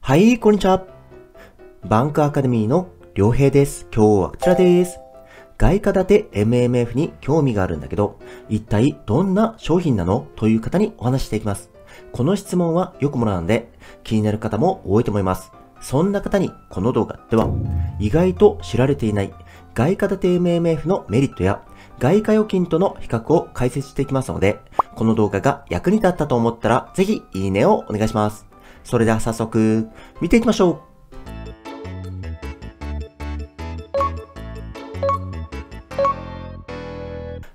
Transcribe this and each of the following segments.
はい、こんにちは。バンクアカデミーの良平です。今日はこちらです。外貨建て MMF に興味があるんだけど、一体どんな商品なのという方にお話していきます。この質問はよくもらうんで、気になる方も多いと思います。そんな方にこの動画では、意外と知られていない外貨建て MMF のメリットや、外貨預金との比較を解説していきますので、この動画が役に立ったと思ったら、ぜひいいねをお願いします。それでは早速、見ていきましょう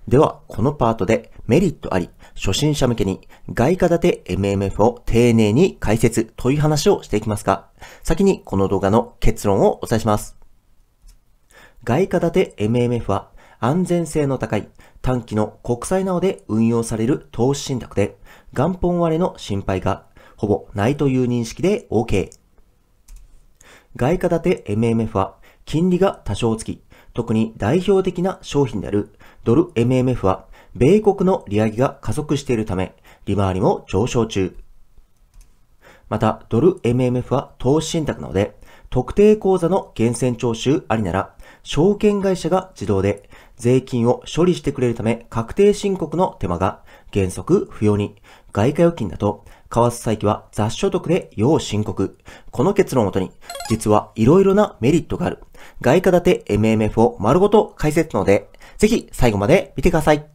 では、このパートでメリットあり、初心者向けに外貨建て MMF を丁寧に解説という話をしていきますが、先にこの動画の結論をお伝えします。外貨建て MMF は安全性の高い短期の国債などで運用される投資信託で、元本割れの心配がほぼないという認識で OK。外貨建て MMF は金利が多少つき、特に代表的な商品であるドル MMF は米国の利上げが加速しているため、利回りも上昇中。また、ドル MMF は投資信託なので、特定口座の源泉徴収ありなら、証券会社が自動で税金を処理してくれるため確定申告の手間が原則不要に、外貨預金だと、為替債機は雑所得で要申告。この結論をもとに、実はいろいろなメリットがある。外貨建て MMF を丸ごと解説ので、ぜひ最後まで見てください。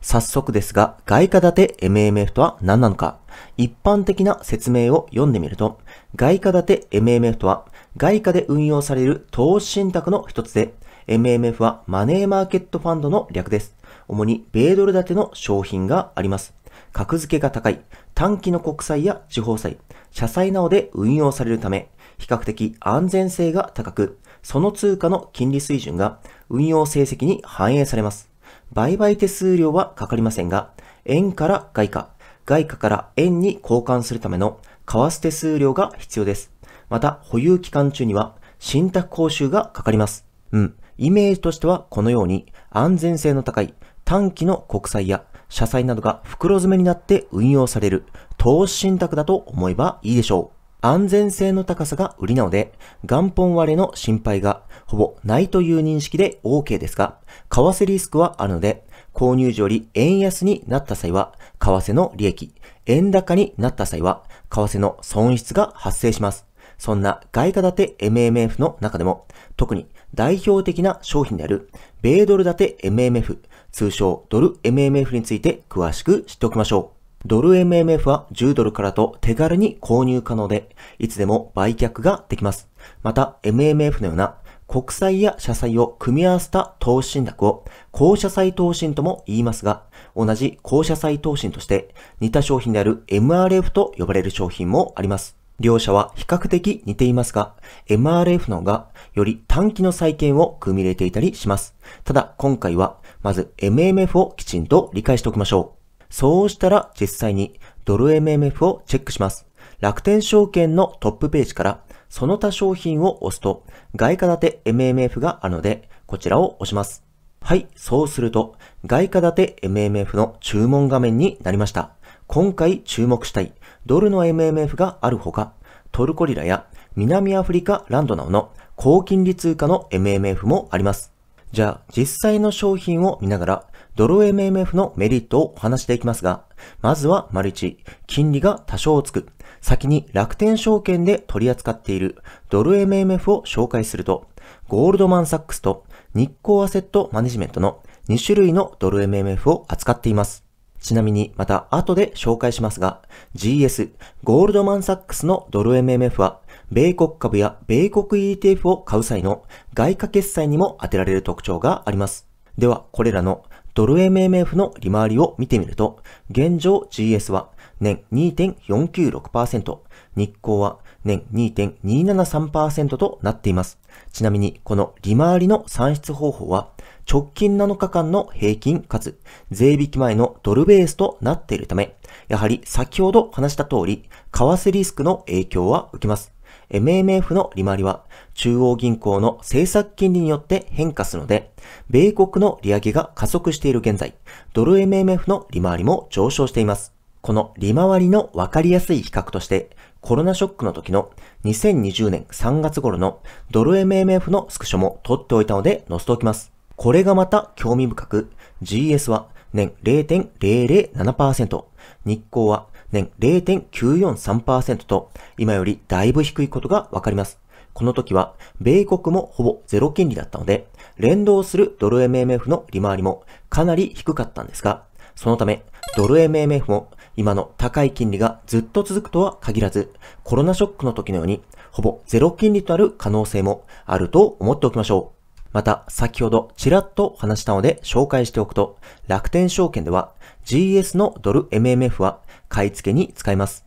早速ですが、外貨建て MMF とは何なのか、一般的な説明を読んでみると、外貨建て MMF とは、外貨で運用される投資信託の一つで、MMF はマネーマーケットファンドの略です。主に米ドル建ての商品があります。格付けが高い、短期の国債や地方債、社債などで運用されるため、比較的安全性が高く、その通貨の金利水準が運用成績に反映されます。売買手数料はかかりませんが、円から外貨、外貨から円に交換するための為替手数料が必要です。また、保有期間中には信託講習がかかります。うん。イメージとしてはこのように安全性の高い短期の国債や社債などが袋詰めになって運用される投資信託だと思えばいいでしょう。安全性の高さが売りなので、元本割れの心配がほぼないという認識で OK ですが、為替リスクはあるので、購入時より円安になった際は、為替の利益、円高になった際は、為替の損失が発生します。そんな外貨建て MMF の中でも、特に代表的な商品である、米ドル建て MMF、通称ドル MMF について詳しく知っておきましょう。ドル MMF は10ドルからと手軽に購入可能で、いつでも売却ができます。また、MMF のような国債や社債を組み合わせた投資信託を公社債投信とも言いますが、同じ公社債投信として似た商品である MRF と呼ばれる商品もあります。両者は比較的似ていますが、MRF のがより短期の債券を組み入れていたりします。ただ今回は、まず MMF をきちんと理解しておきましょう。そうしたら実際にドル MMF をチェックします。楽天証券のトップページからその他商品を押すと、外貨建て MMF があるので、こちらを押します。はい、そうすると、外貨建て MMF の注文画面になりました。今回注目したいドルの MMF があるほか、トルコリラや南アフリカランドなどの高金利通貨の MMF もあります。じゃあ、実際の商品を見ながら、ドル MMF のメリットをお話していきますが、まずは丸チ。金利が多少つく。先に楽天証券で取り扱っているドル MMF を紹介すると、ゴールドマンサックスと日光アセットマネジメントの2種類のドル MMF を扱っています。ちなみにまた後で紹介しますが、GS、ゴールドマンサックスのドル MMF は、米国株や米国 ETF を買う際の外貨決済にも当てられる特徴があります。では、これらのドル MMF の利回りを見てみると、現状 GS は年2.496%、日光は年2.273%となっています。ちなみに、この利回りの算出方法は、直近7日間の平均かつ税引き前のドルベースとなっているため、やはり先ほど話した通り、為替リスクの影響は受けます。MMF の利回りは中央銀行の政策金利によって変化するので、米国の利上げが加速している現在、ドル MMF の利回りも上昇しています。この利回りの分かりやすい比較として、コロナショックの時の2020年3月頃のドル MMF のスクショも取っておいたので載せておきます。これがまた興味深く、GS は年0.007%、日光は年0.943%と、今よりだいぶ低いことがわかります。この時は、米国もほぼゼロ金利だったので、連動するドル MMF の利回りもかなり低かったんですが、そのため、ドル MMF も今の高い金利がずっと続くとは限らず、コロナショックの時のように、ほぼゼロ金利となる可能性もあると思っておきましょう。また、先ほどちらっと話したので紹介しておくと、楽天証券では GS のドル MMF は買い付けに使います。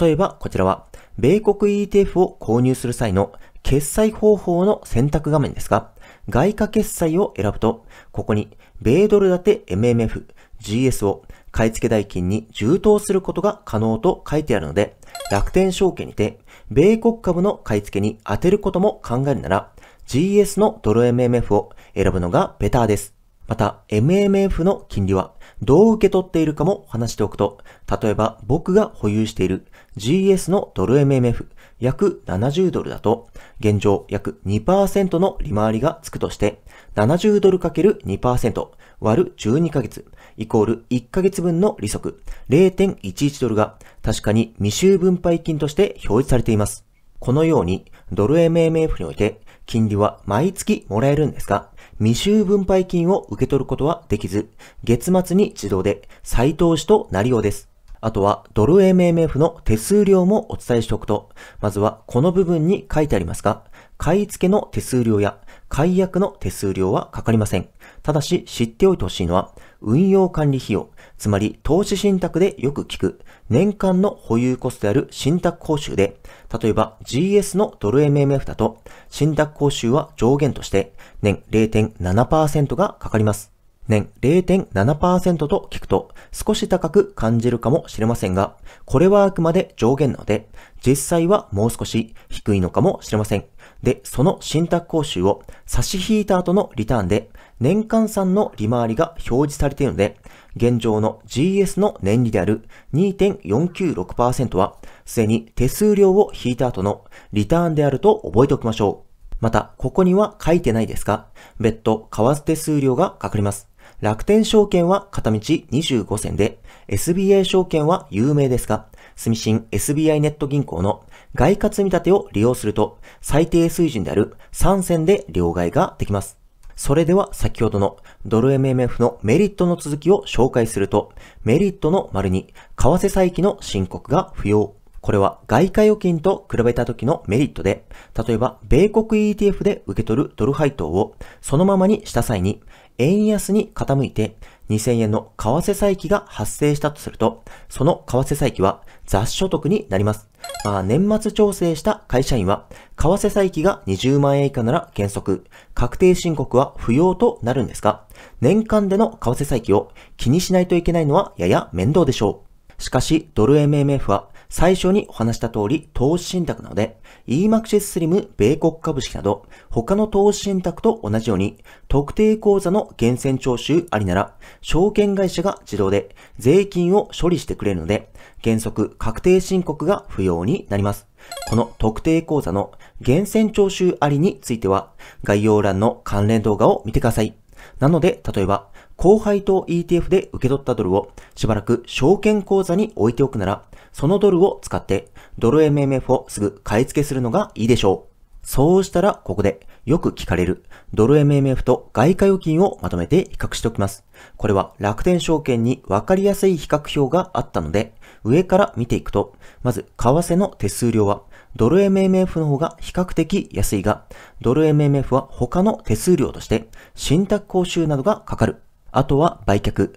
例えばこちらは、米国 ETF を購入する際の決済方法の選択画面ですが、外貨決済を選ぶと、ここに米ドル建て MMF、GS を買い付け代金に充当することが可能と書いてあるので、楽天証券にて、米国株の買い付けに当てることも考えるなら、GS のドル MMF を選ぶのがベターです。また、MMF の金利はどう受け取っているかも話しておくと、例えば僕が保有している GS のドル MMF 約70ドルだと、現状約2%の利回りがつくとして、70ドル ×2% 割る12ヶ月イコール1ヶ月分の利息0.11ドルが確かに未収分配金として表示されています。このようにドル MMF において金利は毎月もらえるんですが、未収分配金を受け取ることはできず、月末に自動で再投資となりようです。あとはドル MMF の手数料もお伝えしておくと、まずはこの部分に書いてありますが、買い付けの手数料や解約の手数料はかかりません。ただし知っておいてほしいのは、運用管理費用、つまり投資信託でよく聞く年間の保有コストである信託報酬で、例えば GS のドル MMF だと、信託報酬は上限として年0.7%がかかります。年0.7%と聞くと少し高く感じるかもしれませんが、これはあくまで上限なので、実際はもう少し低いのかもしれません。で、その信託講習を差し引いた後のリターンで年間産の利回りが表示されているので、現状の GS の年利である2.496%は、すでに手数料を引いた後のリターンであると覚えておきましょう。また、ここには書いてないですが、別途為替手数料がかかります。楽天証券は片道25銭で、SBI 証券は有名ですが、住信 SBI ネット銀行の外貨積み立てを利用すると、最低水準である3銭で両替ができます。それでは先ほどのドル MMF のメリットの続きを紹介すると、メリットの丸に為替再起の申告が不要。これは外貨預金と比べた時のメリットで、例えば米国 ETF で受け取るドル配当をそのままにした際に円安に傾いて2000円の為替再起が発生したとすると、その為替再起は雑所得になります。まあ、年末調整した会社員は、為替再起が20万円以下なら原則、確定申告は不要となるんですが、年間での為替再起を気にしないといけないのはやや面倒でしょう。しかし、ドル MMF は最初にお話した通り投資信託なので、EMAXIS Slim 米国株式など、他の投資信託と同じように、特定口座の源泉徴収ありなら、証券会社が自動で税金を処理してくれるので、原則確定申告が不要になります。この特定口座の源泉徴収ありについては、概要欄の関連動画を見てください。なので、例えば、後輩と ETF で受け取ったドルをしばらく証券口座に置いておくなら、そのドルを使ってドル MMF をすぐ買い付けするのがいいでしょう。そうしたらここでよく聞かれるドル MMF と外貨預金をまとめて比較しておきます。これは楽天証券にわかりやすい比較表があったので、上から見ていくと、まず為替の手数料はドル MMF の方が比較的安いが、ドル MMF は他の手数料として信託講習などがかかる。あとは売却、為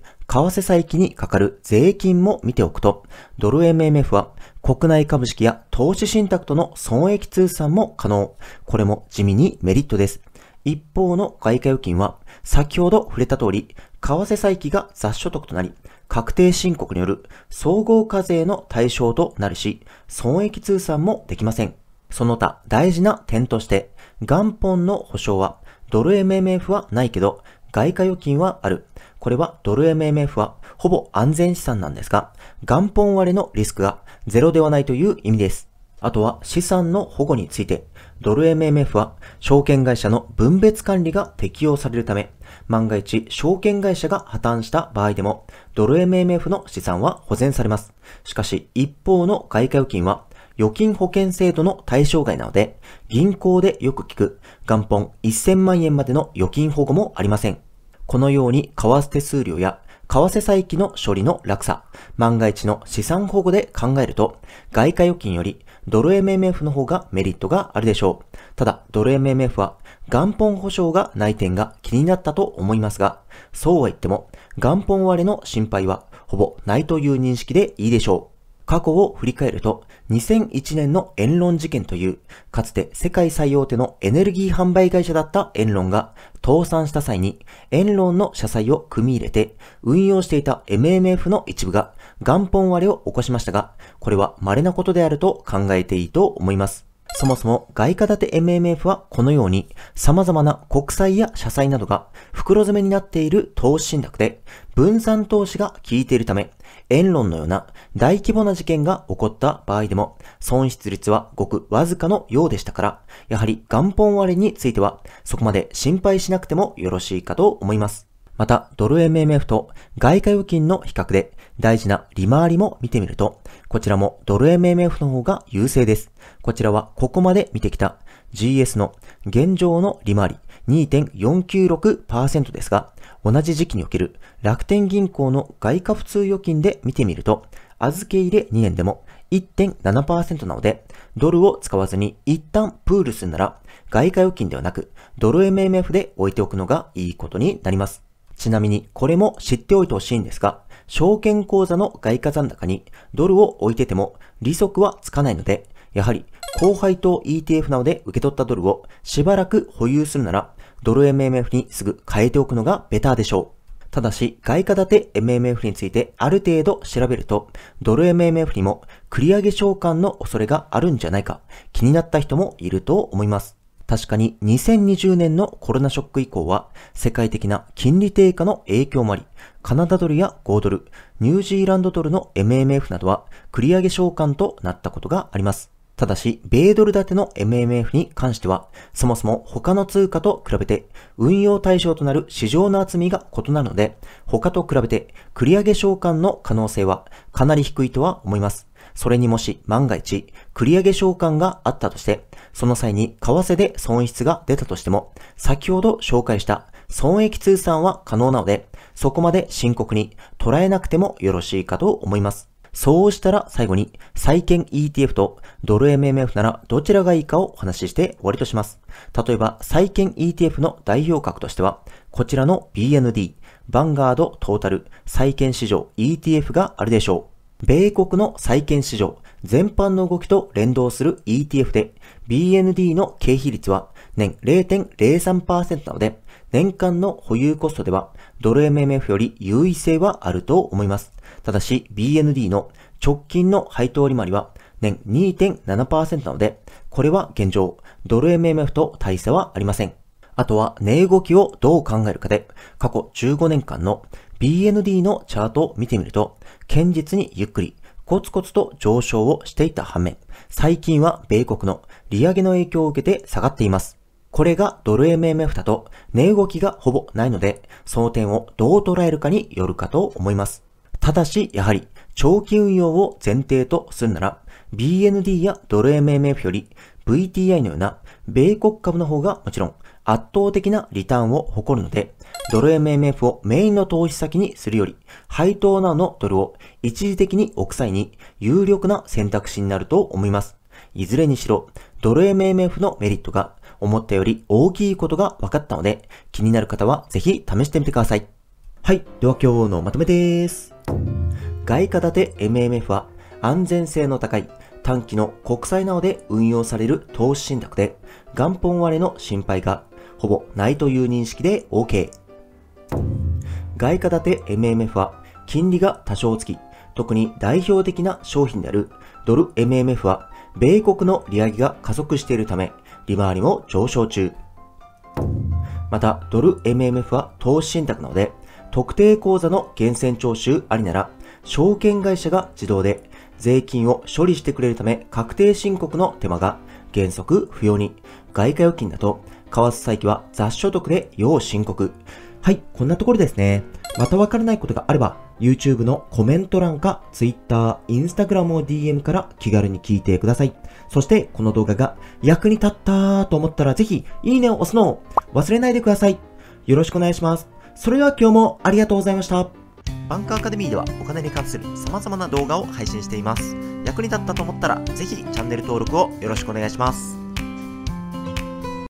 替差益にかかる税金も見ておくと、ドル MMF は国内株式や投資信託との損益通算も可能。これも地味にメリットです。一方の外貨預金は、先ほど触れた通り、為替差益が雑所得となり、確定申告による総合課税の対象となるし、損益通算もできません。その他大事な点として、元本の保証は、ドル MMF はないけど、外貨預金はある。これはドル MMF はほぼ安全資産なんですが、元本割れのリスクがゼロではないという意味です。あとは資産の保護について、ドル MMF は証券会社の分別管理が適用されるため、万が一証券会社が破綻した場合でも、ドル MMF の資産は保全されます。しかし一方の外貨預金は預金保険制度の対象外なので、銀行でよく聞く元本1000万円までの預金保護もありません。このように為替手数料や為替差益の処理の落差、万が一の資産保護で考えると、外貨預金よりドル MMF の方がメリットがあるでしょう。ただ、ドル MMF は元本保証がない点が気になったと思いますが、そうは言っても、元本割れの心配はほぼないという認識でいいでしょう。過去を振り返ると、2001年のエンロン事件という、かつて世界最大手のエネルギー販売会社だったエンロンが、倒産した際に、エンロンの社債を組み入れて、運用していた MMF の一部が、元本割れを起こしましたが、これは稀なことであると考えていいと思います。そもそも外貨建て MMF はこのように様々な国債や社債などが袋詰めになっている投資信託で分散投資が効いているため、円論のような大規模な事件が起こった場合でも損失率はごくわずかのようでしたから、やはり元本割れについてはそこまで心配しなくてもよろしいかと思います。また、ドル MMF と外貨預金の比較で大事な利回りも見てみると、こちらもドル MMF の方が優勢です。こちらはここまで見てきた GS の現状の利回り2.496%ですが、同じ時期における楽天銀行の外貨普通預金で見てみると、預け入れ2年でも1.7%なので、ドルを使わずに一旦プールするなら、外貨預金ではなく、ドル MMF で置いておくのがいいことになります。ちなみに、これも知っておいてほしいんですが、証券口座の外貨残高にドルを置いてても利息はつかないので、やはり後輩と ETF などで受け取ったドルをしばらく保有するなら、ドル MMF にすぐ変えておくのがベターでしょう。ただし、外貨建て MMF についてある程度調べると、ドル MMF にも繰り上げ償還の恐れがあるんじゃないか気になった人もいると思います。確かに2020年のコロナショック以降は、世界的な金利低下の影響もあり、カナダドルや5ドル、ニュージーランドドルの MMF などは繰り上げ償還となったことがあります。ただし、米ドル建ての MMF に関しては、そもそも他の通貨と比べて、運用対象となる市場の厚みが異なるので、他と比べて繰り上げ償還の可能性はかなり低いとは思います。それにもし万が一、繰り上げ償還があったとして、その際に為替で損失が出たとしても、先ほど紹介した損益通算は可能なので、そこまで深刻に捉えなくてもよろしいかと思います。そうしたら最後に、債券 ETF とドル MMF ならどちらがいいかをお話しして終わりとします。例えば、債券 ETF の代表格としては、こちらの BND、ヴァンガードトータル債券市場 ETF があるでしょう。米国の債券市場全般の動きと連動する ETF で BND の経費率は年0.03%なので年間の保有コストではドル MMF より優位性はあると思います。ただし BND の直近の配当利回りは年2.7%なのでこれは現状ドル MMF と大差はありません。あとは値動きをどう考えるかで過去15年間の BND のチャートを見てみると、堅実にゆっくり、コツコツと上昇をしていた反面、最近は米国の利上げの影響を受けて下がっています。これがドル MMF だと値動きがほぼないので、その点をどう捉えるかによるかと思います。ただし、やはり、長期運用を前提とするなら、BND やドル MMF より VTI のような米国株の方がもちろん圧倒的なリターンを誇るので、ドル MMF をメインの投資先にするより、配当などのドルを一時的に置く際に有力な選択肢になると思います。いずれにしろ、ドル MMF のメリットが思ったより大きいことが分かったので、気になる方はぜひ試してみてください。はい。では今日のまとめです。外貨建て MMF は安全性の高い短期の国債などで運用される投資信託で、元本割れの心配がほぼないという認識で OK。外貨建て MMF は金利が多少つき、特に代表的な商品であるドル MMF は米国の利上げが加速しているため、利回りも上昇中。また、ドル MMF は投資信託なので、特定口座の源泉徴収ありなら、証券会社が自動で税金を処理してくれるため確定申告の手間が原則不要に、外貨預金だと為替佐伯は雑所得で要申告。はい、こんなところですね。またわからないことがあれば、YouTube のコメント欄か Twitter、Instagram を DM から気軽に聞いてください。そして、この動画が役に立ったと思ったらぜひ、いいねを押すのを忘れないでください。よろしくお願いします。それでは今日もありがとうございました。バンカーアカデミーではお金に関する様々な動画を配信しています。役に立ったと思ったら、ぜひチャンネル登録をよろしくお願いします。